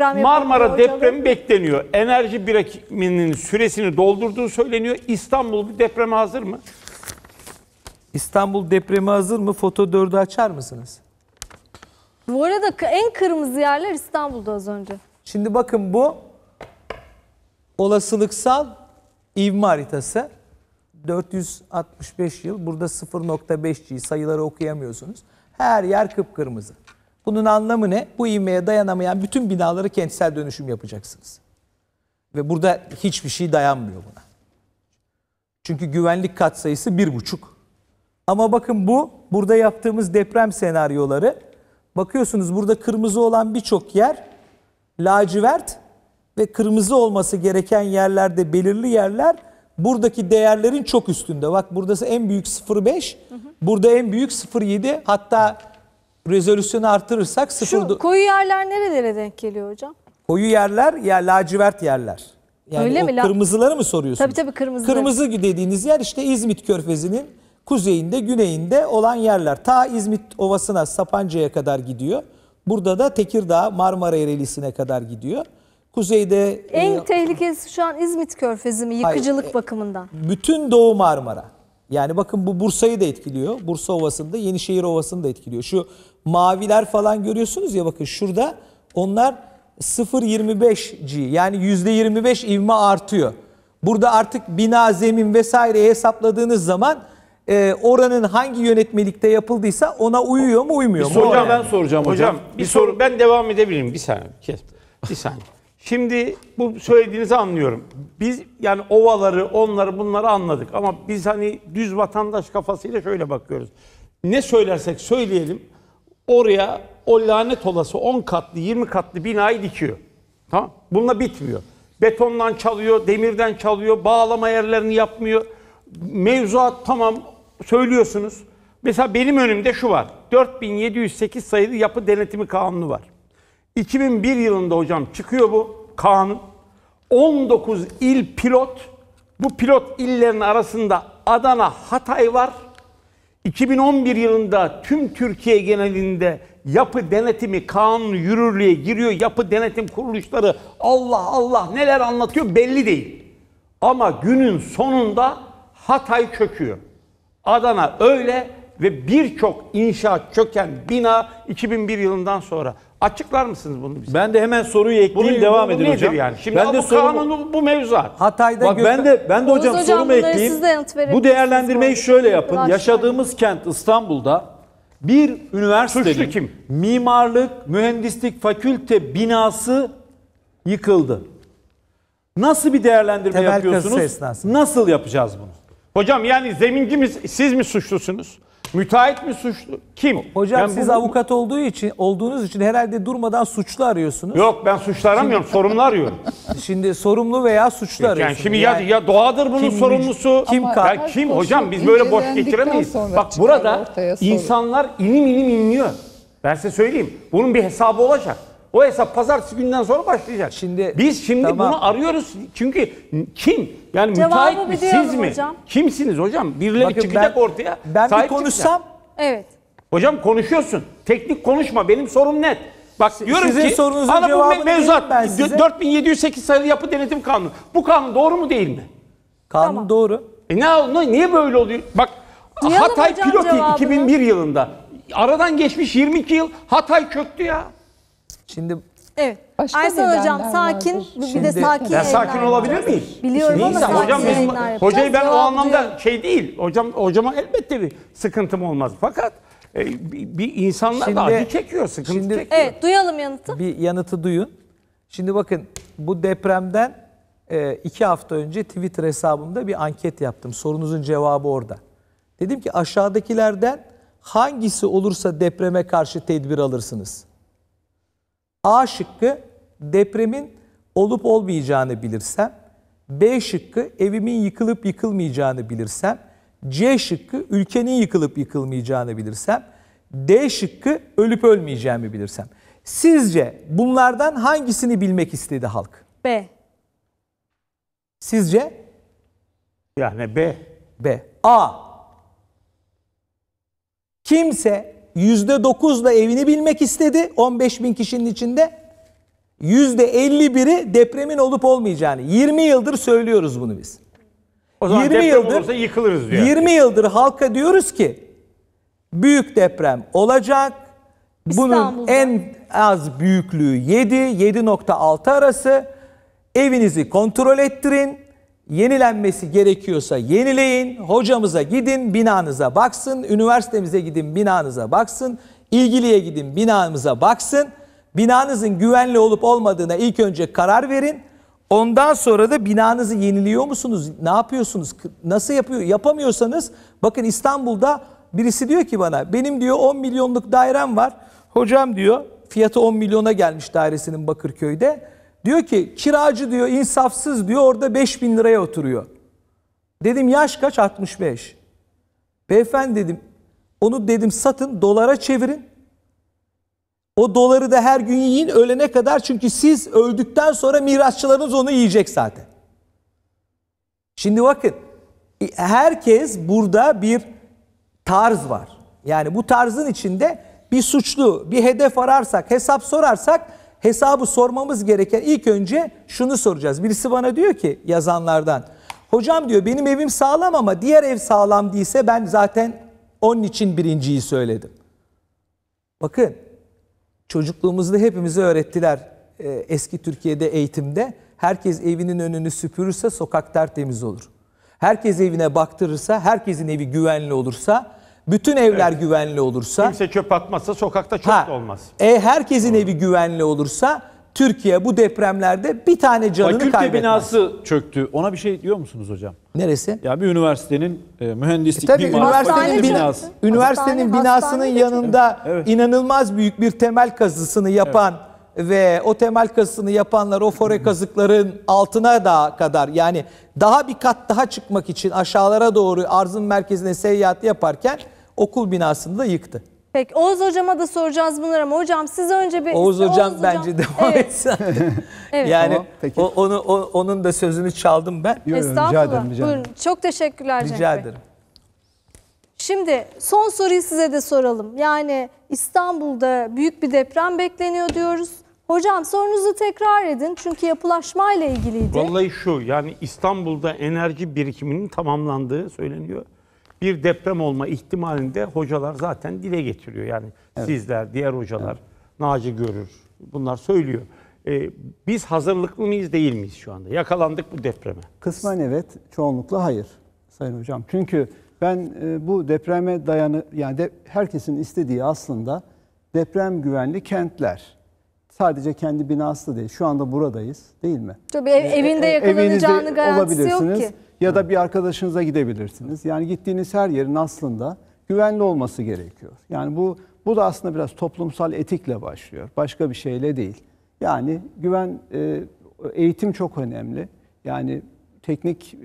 Marmara depremi bekleniyor. Enerji birikiminin süresini doldurduğu söyleniyor. İstanbul bir depreme hazır mı? İstanbul depremi hazır mı? Foto 4'ü açar mısınız? Bu arada en kırmızı yerler İstanbul'da az önce. Şimdi bakın bu olasılıksal ivme haritası. 465 yıl. Burada 0.5G sayıları okuyamıyorsunuz. Her yer kıpkırmızı. Bunun anlamı ne? Bu ivmeye dayanamayan bütün binaları kentsel dönüşüm yapacaksınız. Ve burada hiçbir şey dayanmıyor buna. Çünkü güvenlik katsayısı bir buçuk. Ama bakın bu burada yaptığımız deprem senaryoları. Bakıyorsunuz burada kırmızı olan birçok yer lacivert ve kırmızı olması gereken yerlerde belirli yerler buradaki değerlerin çok üstünde. Bak buradası en büyük 0.5, burada en büyük 0.7 hatta rezolüsyonu artırırsak sıfır... Şu koyu yerler nerelere denk geliyor hocam? Koyu yerler ya lacivert yerler. Yani Öyle mi? kırmızıları mı soruyorsunuz? Tabii tabii kırmızı. Kırmızı dediğiniz yer işte İzmit Körfezi'nin kuzeyinde, güneyinde olan yerler. Ta İzmit Ovası'na, Sapanca'ya kadar gidiyor. Burada da Tekirdağ, Marmara Ereğlisi'ne kadar gidiyor. Kuzeyde... En e, tehlikesi şu an İzmit Körfezi mi yıkıcılık hayır, e, bakımından? Bütün Doğu Marmara. Yani bakın bu Bursa'yı da etkiliyor. Bursa Ovası'nda, Yenişehir ovasında etkiliyor. Şu maviler falan görüyorsunuz ya bakın şurada onlar 0.25G yani %25 ivme artıyor. Burada artık bina, zemin vesaireyi hesapladığınız zaman e, oranın hangi yönetmelikte yapıldıysa ona uyuyor mu uymuyor mu? Hocam ben soracağım hocam. Hocam bir, bir soru ben devam edebilirim bir saniye. Kes. Bir saniye. Şimdi bu söylediğinizi anlıyorum. Biz yani ovaları, onları, bunları anladık. Ama biz hani düz vatandaş kafasıyla şöyle bakıyoruz. Ne söylersek söyleyelim oraya o lanet olası 10 katlı, 20 katlı binayı dikiyor. Tamam? Bununla bitmiyor. Betondan çalıyor, demirden çalıyor, bağlama yerlerini yapmıyor. Mevzuat tamam söylüyorsunuz. Mesela benim önümde şu var. 4708 sayılı yapı denetimi kanunu var. 2001 yılında hocam çıkıyor bu kanun. 19 il pilot. Bu pilot illerin arasında Adana, Hatay var. 2011 yılında tüm Türkiye genelinde yapı denetimi kanunu yürürlüğe giriyor. Yapı denetim kuruluşları Allah Allah neler anlatıyor belli değil. Ama günün sonunda Hatay çöküyor. Adana öyle, ve birçok inşaat çöken bina 2001 yılından sonra. Açıklar mısınız bunu bize? Ben de hemen soruyu ekleyeyim Bunun devam edin hocam. yani? Şimdi ben de bu sorumu- kanunu bu mevzuat. Hatay'da Bak ben de ben de Oğuz hocam, hocam, sorumu ekleyeyim. siz de yanıt Bu değerlendirmeyi bu şöyle yapın. Ulaşmayın. Yaşadığımız kent İstanbul'da bir üniversite kim? mimarlık, mühendislik fakülte binası yıkıldı. Nasıl bir değerlendirme Temel yapıyorsunuz? Nasıl yapacağız bunu? Hocam yani zemincimiz siz mi suçlusunuz? Müteahhit mi suçlu? Kim? Hocam yani siz bu... avukat olduğu için olduğunuz için herhalde durmadan suçlu arıyorsunuz. Yok ben suçlu aramıyorum, şimdi, sorumlu arıyorum. Şimdi sorumlu veya suçlu yani arıyorsunuz. Şimdi yani, ya, ya doğadır bunun kim, sorumlusu. Kim Ya kim hocam biz böyle boş geçiremeyiz. Bak burada insanlar inim inim inliyor. Ben size söyleyeyim. Bunun bir hesabı olacak. O hesap pazartesi günden sonra başlayacak. Şimdi biz şimdi tamam. bunu arıyoruz. Çünkü kim? Yani müteahhit mi siz mi? Hocam. Kimsiniz hocam? Birileri Bakın çıkacak ben, ortaya. Ben bir konuşsam. Çıkacak. Evet. Hocam konuşuyorsun. Teknik konuşma. Benim sorum net. Bak diyorum Sizin ki sorunuzun ana bu me mevzuat ben size. 4708 sayılı yapı denetim kanunu. Bu kanun doğru mu değil mi? Kanun tamam. doğru. E ne, ne niye böyle oluyor? Bak Duyalım Hatay pilot 2001 yılında aradan geçmiş 22 yıl Hatay çöktü ya. Şimdi Evet. Başka Arslan hocam sakin vardır. bir Şimdi, de sakin. Ben sakin olabilir yapacağız. Biliyorum Neyse, ama sakin hocam bizim, hocayı ben o anlamda diyor. şey değil. Hocam hocama elbette bir sıkıntım olmaz. Fakat e, bir insanlar şimdi, da acı çekiyor, sıkıntı şimdi, çekiyor. Evet, duyalım yanıtı. Bir yanıtı duyun. Şimdi bakın bu depremden e, iki hafta önce Twitter hesabımda bir anket yaptım. Sorunuzun cevabı orada. Dedim ki aşağıdakilerden hangisi olursa depreme karşı tedbir alırsınız? A şıkkı depremin olup olmayacağını bilirsem, B şıkkı evimin yıkılıp yıkılmayacağını bilirsem, C şıkkı ülkenin yıkılıp yıkılmayacağını bilirsem, D şıkkı ölüp ölmeyeceğimi bilirsem. Sizce bunlardan hangisini bilmek istedi halk? B. Sizce? Yani B. B. A. Kimse yüzde dokuzla evini bilmek istedi 15 bin kişinin içinde. Yüzde 51'i depremin olup olmayacağını 20 yıldır söylüyoruz bunu biz. O zaman 20 yıldır, olursa yıkılırız diyor. 20 yıldır halka diyoruz ki büyük deprem olacak. Bunun en az büyüklüğü 7, 7.6 arası. Evinizi kontrol ettirin yenilenmesi gerekiyorsa yenileyin. Hocamıza gidin, binanıza baksın. Üniversitemize gidin, binanıza baksın. ilgiliye gidin, binanıza baksın. Binanızın güvenli olup olmadığına ilk önce karar verin. Ondan sonra da binanızı yeniliyor musunuz? Ne yapıyorsunuz? Nasıl yapıyor? Yapamıyorsanız bakın İstanbul'da birisi diyor ki bana benim diyor 10 milyonluk dairem var. Hocam diyor fiyatı 10 milyona gelmiş dairesinin Bakırköy'de. Diyor ki kiracı diyor insafsız diyor orada 5 bin liraya oturuyor. Dedim yaş kaç? 65. Beyefendi dedim onu dedim satın dolara çevirin. O doları da her gün yiyin ölene kadar çünkü siz öldükten sonra mirasçılarınız onu yiyecek zaten. Şimdi bakın e, herkes burada bir tarz var. Yani bu tarzın içinde bir suçlu, bir hedef ararsak, hesap sorarsak hesabı sormamız gereken ilk önce şunu soracağız. Birisi bana diyor ki yazanlardan. Hocam diyor benim evim sağlam ama diğer ev sağlam değilse ben zaten onun için birinciyi söyledim. Bakın çocukluğumuzda hepimize öğrettiler e, eski Türkiye'de eğitimde. Herkes evinin önünü süpürürse sokak tertemiz olur. Herkes evine baktırırsa, herkesin evi güvenli olursa bütün evler evet. güvenli olursa... Kimse çöp atmazsa sokakta çöp ha, olmaz. E, herkesin evet. evi güvenli olursa Türkiye bu depremlerde bir tane canını Fakülte kaybetmez. binası çöktü. Ona bir şey diyor musunuz hocam? Neresi? Ya bir üniversitenin e, mühendislik e, tabii mimar, üniversitenin binası. Üniversitenin binasının yanında evet. inanılmaz büyük bir temel kazısını yapan evet ve o temel kazısını yapanlar o fore kazıkların altına da kadar yani daha bir kat daha çıkmak için aşağılara doğru arzın merkezine seyahat yaparken okul binasını da yıktı. Peki Oğuz hocama da soracağız bunları ama hocam siz önce bir Oğuz hocam Oğuz bence hocam. devam evet. etsen. evet. Yani tamam, peki. o, onu o, onun da sözünü çaldım ben. Yo, Estağfurullah. Rica ederim, rica ederim. Buyurun. Çok teşekkürler Cenk Rica Bey. ederim. Şimdi son soruyu size de soralım. Yani İstanbul'da büyük bir deprem bekleniyor diyoruz. Hocam sorunuzu tekrar edin çünkü yapılaşma ile ilgiliydi. Vallahi şu yani İstanbul'da enerji birikiminin tamamlandığı söyleniyor. Bir deprem olma ihtimalinde hocalar zaten dile getiriyor. Yani evet. sizler, diğer hocalar, evet. Naci Görür bunlar söylüyor. Ee, biz hazırlıklı mıyız değil miyiz şu anda? Yakalandık bu depreme. Kısmen evet, çoğunlukla hayır Sayın Hocam. Çünkü ben e, bu depreme dayanı yani de, herkesin istediği aslında deprem güvenli kentler. Sadece kendi binası değil. Şu anda buradayız değil mi? Tabii ev, ee, evinde e, e, yakalanacağını garantisi yok ki. Ya da bir arkadaşınıza gidebilirsiniz. Yani gittiğiniz her yerin aslında güvenli olması gerekiyor. Yani bu bu da aslında biraz toplumsal etikle başlıyor. Başka bir şeyle değil. Yani güven e, eğitim çok önemli. Yani teknik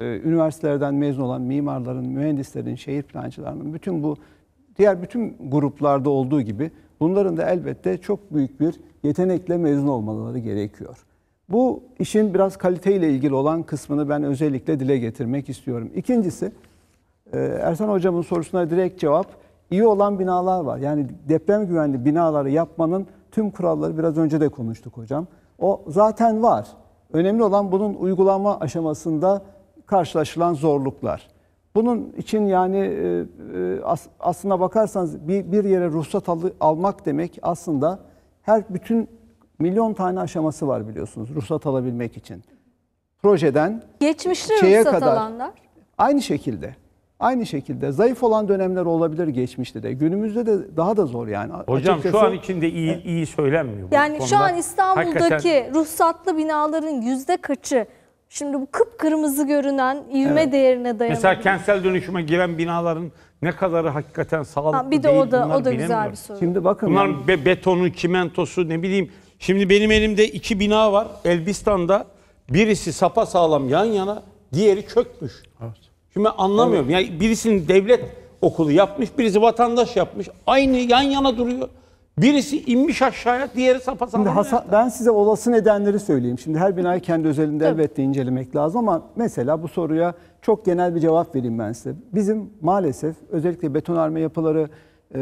üniversitelerden mezun olan mimarların, mühendislerin, şehir plancılarının bütün bu diğer bütün gruplarda olduğu gibi bunların da elbette çok büyük bir yetenekle mezun olmaları gerekiyor. Bu işin biraz kaliteyle ilgili olan kısmını ben özellikle dile getirmek istiyorum. İkincisi e, Ersan hocamın sorusuna direkt cevap iyi olan binalar var. Yani deprem güvenli binaları yapmanın tüm kuralları biraz önce de konuştuk hocam. O zaten var. Önemli olan bunun uygulama aşamasında karşılaşılan zorluklar. Bunun için yani e, e, aslına bakarsanız bir, bir yere ruhsat almak demek aslında her bütün milyon tane aşaması var biliyorsunuz ruhsat alabilmek için. Projeden geçmişte şeye ruhsat kadar, alanlar aynı şekilde. Aynı şekilde zayıf olan dönemler olabilir geçmişte de. Günümüzde de daha da zor yani. Hocam Açıkçası, şu an içinde iyi iyi söylenmiyor. Yani şu an İstanbul'daki hakikaten... ruhsatlı binaların yüzde kaçı Şimdi bu kıpkırmızı görünen ivme evet. değerine dayanıyor. Mesela kentsel dönüşüme giren binaların ne kadarı hakikaten sağlıklı ha, bir de değil, o da o da güzel bir soru. Şimdi bakın bunlar be, betonu, çimentosu ne bileyim. Şimdi benim elimde iki bina var. Elbistan'da birisi sapa sağlam yan yana, diğeri çökmüş. Evet. Şimdi ben anlamıyorum. Evet. Yani birisinin devlet okulu yapmış, birisi vatandaş yapmış. Aynı yan yana duruyor. Birisi inmiş aşağıya, diğeri sapasağlam. Şimdi ben size olası nedenleri söyleyeyim. Şimdi her binayı kendi özelinde elbette incelemek lazım ama mesela bu soruya çok genel bir cevap vereyim ben size. Bizim maalesef özellikle betonarme yapıları e,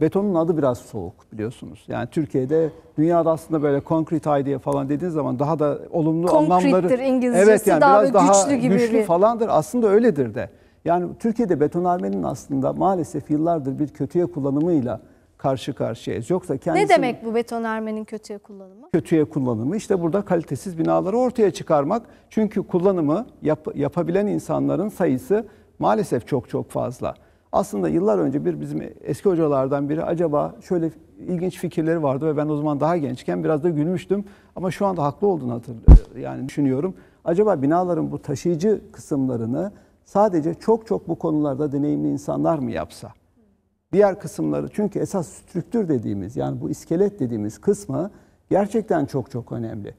betonun adı biraz soğuk biliyorsunuz. Yani Türkiye'de dünyada aslında böyle concrete idea falan dediğiniz zaman daha da olumlu Concrete'dir anlamları İngilizcesi evet yani daha biraz daha güçlü, gibi güçlü bir... falandır. Aslında öyledir de. Yani Türkiye'de betonarmenin aslında maalesef yıllardır bir kötüye kullanımıyla karşı karşıyayız. Yoksa kendisi... Ne demek bu betonarmenin kötüye kullanımı? Kötüye kullanımı işte burada kalitesiz binaları ortaya çıkarmak. Çünkü kullanımı yap, yapabilen insanların sayısı maalesef çok çok fazla. Aslında yıllar önce bir bizim eski hocalardan biri acaba şöyle ilginç fikirleri vardı ve ben o zaman daha gençken biraz da gülmüştüm. Ama şu anda haklı olduğunu hatırlıyorum. Yani düşünüyorum. Acaba binaların bu taşıyıcı kısımlarını sadece çok çok bu konularda deneyimli insanlar mı yapsa? Diğer kısımları çünkü esas strüktür dediğimiz yani bu iskelet dediğimiz kısmı gerçekten çok çok önemli.